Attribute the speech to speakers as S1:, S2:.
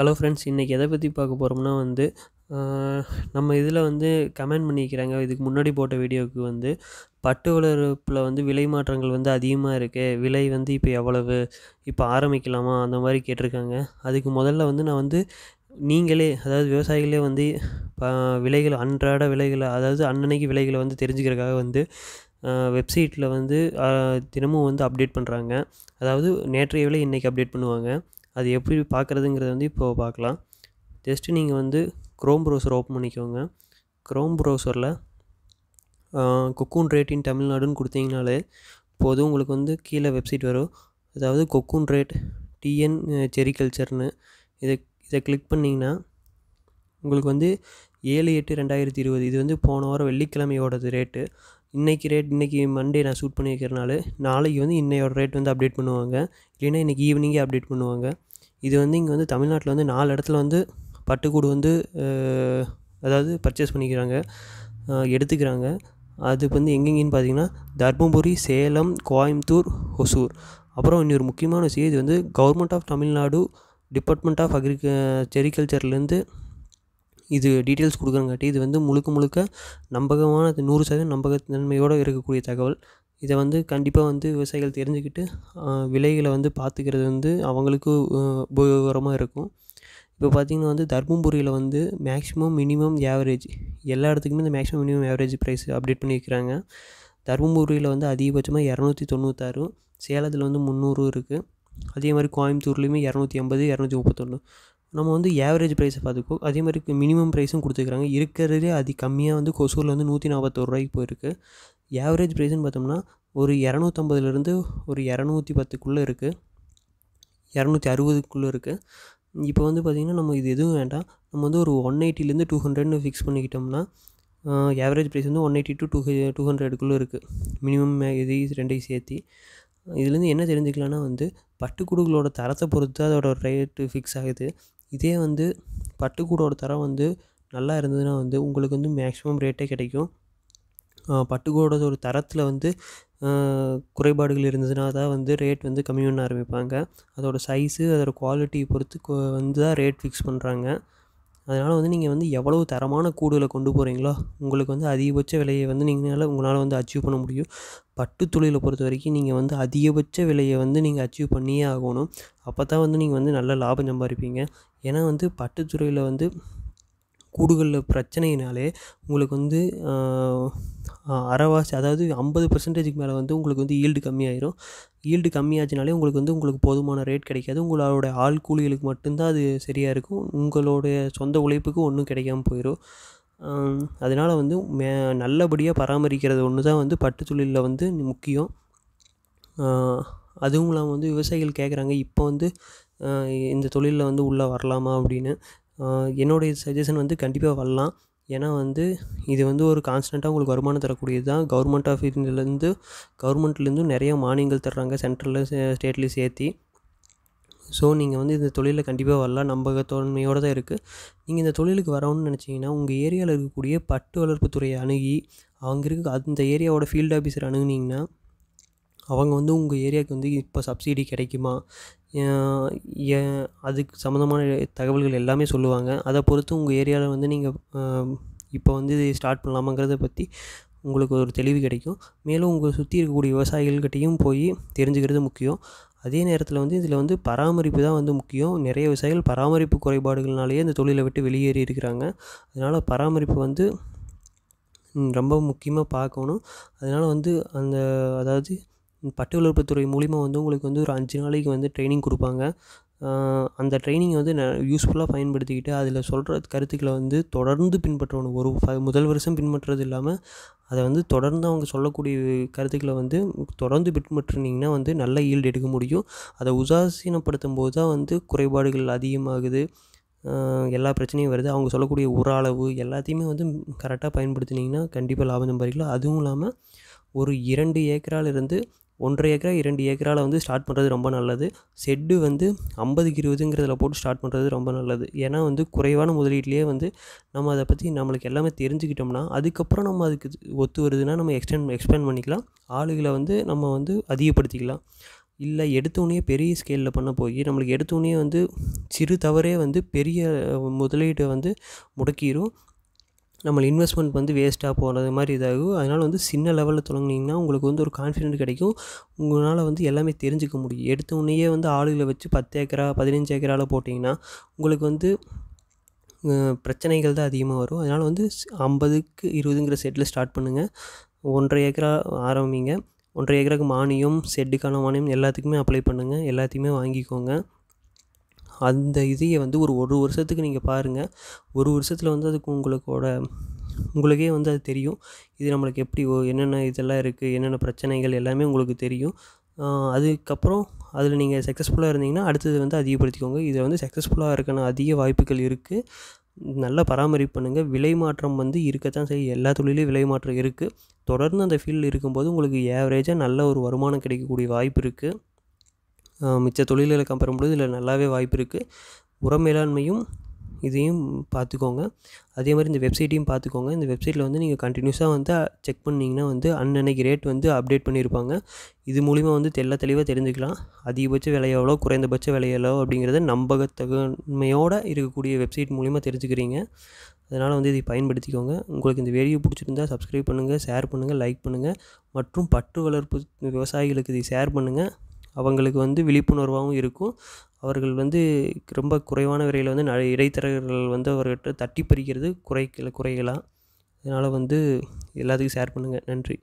S1: hello friends இன்றைக்கி எதை பற்றி பார்க்க போகிறோம்னா வந்து நம்ம இதில் வந்து கமெண்ட் பண்ணிக்கிறாங்க இதுக்கு முன்னாடி போட்ட வீடியோவுக்கு வந்து பட்டு வளர்ப்பில் வந்து விலை மாற்றங்கள் வந்து அதிகமாக இருக்குது விலை வந்து இப்போ எவ்வளவு இப்போ ஆரம்பிக்கலாமா அந்த மாதிரி கேட்டிருக்காங்க அதுக்கு முதல்ல வந்து நான் வந்து நீங்களே அதாவது விவசாயிகளே வந்து விலைகள் அன்றாட விலைகளை அதாவது அன்னன்னைக்கு விலைகளை வந்து தெரிஞ்சுக்கிறதுக்காக வந்து வெப்சைட்டில் வந்து தினமும் வந்து அப்டேட் பண்ணுறாங்க அதாவது நேற்றைய விலை இன்றைக்கி அப்டேட் பண்ணுவாங்க அது எப்படி பார்க்குறதுங்கிறத வந்து இப்போது பார்க்கலாம் ஜஸ்ட்டு நீங்கள் வந்து க்ரோம் ப்ரௌசர் ஓப்பன் பண்ணிக்கோங்க க்ரோம் ப்ரௌசரில் கொக்கூன் ரேட் இன் தமிழ்நாடுன்னு கொடுத்தீங்கனாலே போதும் உங்களுக்கு வந்து கீழே வெப்சைட் வரும் அதாவது கொக்கூன் ரேட் டிஎன் செரிகல்ச்சர்னு இதை இதை கிளிக் பண்ணிங்கன்னா உங்களுக்கு வந்து ஏழு எட்டு ரெண்டாயிரத்தி இருபது இது வந்து போன வாரம் வெள்ளிக்கிழமையோடது ரேட்டு இன்றைக்கி ரேட் இன்றைக்கி மண்டே நான் ஷூட் பண்ணி நாளைக்கு வந்து இன்னையோட ரேட் வந்து அப்டேட் பண்ணுவாங்க இல்லைன்னா இன்றைக்கி ஈவினிங்கே அப்டேட் பண்ணுவாங்க இது வந்து இங்கே வந்து தமிழ்நாட்டில் வந்து நாலு இடத்துல வந்து பட்டுக்கூடு வந்து அதாவது பர்ச்சேஸ் பண்ணிக்கிறாங்க எடுத்துக்கிறாங்க அது வந்து எங்கெங்கன்னு பார்த்தீங்கன்னா தர்மபுரி சேலம் கோயம்புத்தூர் ஒசூர் அப்புறம் இன்னொரு முக்கியமான விஷயம் இது வந்து government of Tamil Nadu department of அக்ரிக செரிகல்ச்சர்லேருந்து இது டீட்டெயில்ஸ் கொடுக்குறங்காட்டி இது வந்து முழுக்க முழுக்க நம்பகமான நூறு சதவீதம் நம்பகத்தன்மையோடு இருக்கக்கூடிய தகவல் இதை வந்து கண்டிப்பாக வந்து விவசாயிகள் தெரிஞ்சுக்கிட்டு விலைகளை வந்து பார்த்துக்கிறது வந்து அவங்களுக்கு உபயோகரமாக இருக்கும் இப்போ பார்த்திங்கன்னா வந்து தர்மபுரியில் வந்து மேக்ஸிமம் மினிமம் ஆவரேஜ் எல்லா இடத்துக்குமே இந்த maximum minimum average price update பண்ணியிருக்கிறாங்க தர்மபுரியில் வந்து அதிகபட்சமாக இரநூத்தி தொண்ணூத்தாறு சேலத்தில் வந்து முந்நூறு இருக்குது அதே மாதிரி கோயம்புத்தூர்லேயுமே இரநூத்தி ஐம்பது இரநூத்தி முப்பத்தொன்று நம்ம வந்து ஏவரேஜ் ப்ரைஸை பார்த்துக்கோ அதே மாதிரி மினிமம் ப்ரைஸும் கொடுத்துருக்குறாங்க இருக்கிறதே அதி கம்மியாக வந்து கொசூரில் வந்து நூற்றி நாற்பத்தோரு ரூபாய்க்கு போயிருக்கு ஏவரேஜ் ப்ரைஸ்னு பார்த்தோம்னா ஒரு இரநூத்தம்பதுலேருந்து ஒரு இரநூத்தி பத்துக்குள்ளே இருக்குது இரநூத்தி அறுபதுக்குள்ளே இருக்குது இப்போ வந்து பார்த்திங்கன்னா நம்ம இது எதுவும் வேண்டாம் நம்ம வந்து ஒரு ஒன் எயிட்டிலேருந்து டூ ஹண்ட்ரட்னு ஃபிக்ஸ் பண்ணிக்கிட்டோம்னா ஏவரேஜ் ப்ரைஸ் வந்து one eighty to two two ஹண்ட்ரடுக்குள்ளே இருக்குது மினிமம் இது ரெண்டையும் சேர்த்து இதுலேருந்து என்ன தெரிஞ்சுக்கலான்னா வந்து பட்டுக்கூடுகளோட தரத்தை பொறுத்து அதோட ரேட்டு ஃபிக்ஸ் ஆகுது இதே வந்து பட்டுக்கூடோட தரம் வந்து நல்லா இருந்ததுன்னா வந்து உங்களுக்கு வந்து மேக்ஸிமம் ரேட்டே கிடைக்கும் பட்டுக்கோட ஒரு தரத்தில் வந்து குறைபாடுகள் இருந்ததுனால தான் வந்து ரேட் வந்து கம்மி பண்ண ஆரம்பிப்பாங்க அதோடய சைஸு அதோடய குவாலிட்டி பொறுத்து வந்து தான் ரேட் ஃபிக்ஸ் பண்ணுறாங்க அதனால் வந்து நீங்கள் வந்து எவ்வளவு தரமான கூடுகளை கொண்டு போகிறீங்களோ உங்களுக்கு வந்து அதிகபட்ச விலையை வந்து நீங்கள் உங்களால் வந்து அச்சீவ் பண்ண முடியும் பட்டு தொழிலை பொறுத்த வரைக்கும் நீங்கள் வந்து அதிகபட்ச விலையை வந்து நீங்கள் அச்சீவ் பண்ணியே ஆகணும் அப்போ தான் வந்து நீங்கள் வந்து நல்ல லாபம் சம்பாதிப்பீங்க ஏன்னா வந்து பட்டுத்துறையில் வந்து கூடுகளில் பிரச்சனையினாலே உங்களுக்கு வந்து அரைவாசி அதாவது ஐம்பது பர்சன்டேஜுக்கு மேலே வந்து உங்களுக்கு வந்து ஈல்டு கம்மியாயிரும் ஈல்டு கம்மியாச்சுனாலே உங்களுக்கு வந்து உங்களுக்கு போதுமான ரேட் கிடைக்காது உங்களோட ஆள் கூலிகளுக்கு மட்டும்தான் அது சரியாக இருக்கும் உங்களுடைய சொந்த உழைப்புக்கு ஒன்றும் கிடைக்காம போயிடும் அதனால் வந்து மே நல்லபடியாக பராமரிக்கிறது ஒன்று தான் வந்து பட்டு தொழிலில் வந்து முக்கியம் அதுவும் இல்லாமல் வந்து விவசாயிகள் கேட்குறாங்க இப்போ வந்து இந்த தொழிலில் வந்து உள்ளே வரலாமா அப்படின்னு என்னுடைய சஜஷன் வந்து கண்டிப்பாக வரலாம் ஏன்னா வந்து இது வந்து ஒரு கான்ஸ்டண்ட்டாக உங்களுக்கு வருமானம் தரக்கூடியது தான் கவர்மெண்ட் ஆஃப் இதுலேருந்து கவர்மெண்ட்லேருந்தும் நிறைய மானியங்கள் தர்றாங்க சென்ட்ரலில் ஸ்டேட்லேயும் சேர்த்தி ஸோ நீங்கள் வந்து இந்த தொழிலில் கண்டிப்பாக வரலாம் நம்பகத்தன்மையோடு தான் இருக்குது நீங்கள் இந்த தொழிலுக்கு வரணும்னு நினச்சிங்கன்னா உங்கள் ஏரியாவில் இருக்கக்கூடிய பட்டு வளர்ப்புத்துறையை அணுகி அவங்க இருக்க அந்த ஏரியாவோட ஃபீல்டு ஆஃபீஸர் அணுகுனிங்கன்னா அவங்க வந்து உங்கள் ஏரியாவுக்கு வந்து இப்போ சப்சிடி கிடைக்குமா அதுக்கு சம்மந்தமான தகவல்கள் எல்லாமே சொல்லுவாங்க அதை பொறுத்து உங்கள் ஏரியாவில் வந்து நீங்கள் இப்போ வந்து இதை ஸ்டார்ட் பண்ணலாமாங்கிறத பற்றி உங்களுக்கு ஒரு தெளிவு கிடைக்கும் மேலும் உங்கள் சுற்றி இருக்கக்கூடிய விவசாயிகள்கிட்டையும் போய் தெரிஞ்சுக்கிறது முக்கியம் அதே நேரத்தில் வந்து இதில் வந்து பராமரிப்பு தான் வந்து முக்கியம் நிறைய விவசாயிகள் பராமரிப்பு குறைபாடுகள்னாலேயே இந்த தொழிலை விட்டு வெளியேறி இருக்கிறாங்க அதனால் பராமரிப்பு வந்து ரொம்ப முக்கியமாக பார்க்கணும் அதனால் வந்து அந்த அதாவது பட்டு வளர்ப்புத்துறை மூலிமா வந்து உங்களுக்கு வந்து ஒரு அஞ்சு நாளைக்கு வந்து ட்ரைனிங் கொடுப்பாங்க அந்த ட்ரைனிங் வந்து ந யூஸ்ஃபுல்லாக பயன்படுத்திக்கிட்டு அதில் சொல்கிற கருத்துக்களை வந்து தொடர்ந்து பின்பற்றணும் ஒரு முதல் வருஷம் பின்பற்றுறது இல்லாமல் அதை வந்து தொடர்ந்து அவங்க சொல்லக்கூடிய கருத்துக்களை வந்து தொடர்ந்து பின்பற்றினீங்கன்னா வந்து நல்ல ஈல்டு எடுக்க முடியும் அதை உதாசீனப்படுத்தும் போது தான் வந்து குறைபாடுகள் அதிகமாகுது எல்லா பிரச்சனையும் வருது அவங்க சொல்லக்கூடிய அளவு எல்லாத்தையுமே வந்து கரெக்டாக பயன்படுத்தினீங்கன்னா கண்டிப்பாக லாபம் சம்பாதிக்கலாம் அதுவும் இல்லாமல் ஒரு இரண்டு ஏக்கராலிருந்து ஒன்றரை ஏக்கரா இரண்டு ஏக்கராவில் வந்து ஸ்டார்ட் பண்ணுறது ரொம்ப நல்லது செட்டு வந்து ஐம்பதுக்கு இருபதுங்கிறதுல போட்டு ஸ்டார்ட் பண்ணுறது ரொம்ப நல்லது ஏன்னா வந்து குறைவான முதலீட்லேயே வந்து நம்ம அதை பற்றி நம்மளுக்கு எல்லாமே தெரிஞ்சுக்கிட்டோம்னா அதுக்கப்புறம் நம்ம அதுக்கு ஒத்து வருதுன்னா நம்ம எக்ஸ்டென் எக்ஸ்பேண்ட் பண்ணிக்கலாம் ஆளுகளை வந்து நம்ம வந்து அதிகப்படுத்திக்கலாம் இல்லை எடுத்தோடனே பெரிய ஸ்கேலில் பண்ண போய் நம்மளுக்கு எடுத்தோடனே வந்து சிறு தவறே வந்து பெரிய முதலீட்டை வந்து முடக்கிடும் நம்ம இன்வெஸ்ட்மெண்ட் வந்து வேஸ்ட்டாக போகிறது மாதிரி இதாகும் அதனால் வந்து சின்ன லெவலில் தொடங்கினீங்கன்னா உங்களுக்கு வந்து ஒரு கான்ஃபிடென்ட் கிடைக்கும் உங்களால் வந்து எல்லாமே தெரிஞ்சுக்க முடியும் எடுத்த உடனேயே வந்து ஆளுகளை வச்சு பத்து ஏக்கரா பதினஞ்சு ஏக்கரால் போட்டிங்கன்னா உங்களுக்கு வந்து பிரச்சனைகள் தான் அதிகமாக வரும் அதனால் வந்து ஐம்பதுக்கு இருபதுங்கிற செட்டில் ஸ்டார்ட் பண்ணுங்கள் ஒன்றரை ஏக்கரா ஆரம்பிங்க ஒன்றரை ஏக்கராக்கு மானியம் செட்டுக்கான மானியம் எல்லாத்துக்குமே அப்ளை பண்ணுங்கள் எல்லாத்தையுமே வாங்கிக்கோங்க அந்த இதையே வந்து ஒரு ஒரு வருஷத்துக்கு நீங்கள் பாருங்கள் ஒரு வருஷத்தில் வந்து அதுக்கு உங்களுக்கோட உங்களுக்கே வந்து அது தெரியும் இது நம்மளுக்கு எப்படி என்னென்ன இதெல்லாம் இருக்குது என்னென்ன பிரச்சனைகள் எல்லாமே உங்களுக்கு தெரியும் அதுக்கப்புறம் அதில் நீங்கள் சக்ஸஸ்ஃபுல்லாக இருந்தீங்கன்னா அடுத்தது வந்து அதிகப்படுத்திக்கோங்க இதை வந்து சக்ஸஸ்ஃபுல்லாக இருக்கணும் அதிக வாய்ப்புகள் இருக்குது நல்லா பராமரிப்பு பண்ணுங்கள் விலை மாற்றம் வந்து இருக்கத்தான் சரி எல்லா தொழிலையும் விலை மாற்றம் இருக்குது தொடர்ந்து அந்த ஃபீல்டில் இருக்கும்போது உங்களுக்கு ஏவரேஜாக நல்ல ஒரு வருமானம் கிடைக்கக்கூடிய வாய்ப்பு இருக்குது மிச்ச தொழில்களை கம்பேர் போது இதில் நல்லாவே வாய்ப்பு இருக்குது உரம் மேலாண்மையும் இதையும் பார்த்துக்கோங்க அதே மாதிரி இந்த வெப்சைட்டையும் பார்த்துக்கோங்க இந்த வெப்சைட்டில் வந்து நீங்கள் கண்டினியூஸாக வந்து செக் பண்ணிங்கன்னா வந்து அன்னன்னைக்கு ரேட் வந்து அப்டேட் பண்ணியிருப்பாங்க இது மூலிமா வந்து தெல்ல தெளிவாக தெரிஞ்சுக்கலாம் அதிகபட்ச விலை எவ்வளோ குறைந்தபட்ச விலை எவ்வளோ அப்படிங்கிறத நம்பகத்தகன்மையோடு இருக்கக்கூடிய வெப்சைட் மூலிமா தெரிஞ்சுக்கிறீங்க அதனால் வந்து இதை பயன்படுத்திக்கோங்க உங்களுக்கு இந்த வீடியோ பிடிச்சிருந்தால் சப்ஸ்கிரைப் பண்ணுங்கள் ஷேர் பண்ணுங்கள் லைக் பண்ணுங்கள் மற்றும் பற்று வளர்ப்பு விவசாயிகளுக்கு இதை ஷேர் பண்ணுங்கள் அவங்களுக்கு வந்து விழிப்புணர்வாகவும் இருக்கும் அவர்கள் வந்து ரொம்ப குறைவான விலையில் வந்து நிறைய இடைத்தரகர்கள் வந்து அவர்கிட்ட தட்டி பறிக்கிறது குறைக்கல குறையலாம் அதனால் வந்து எல்லாத்துக்கும் ஷேர் பண்ணுங்கள் நன்றி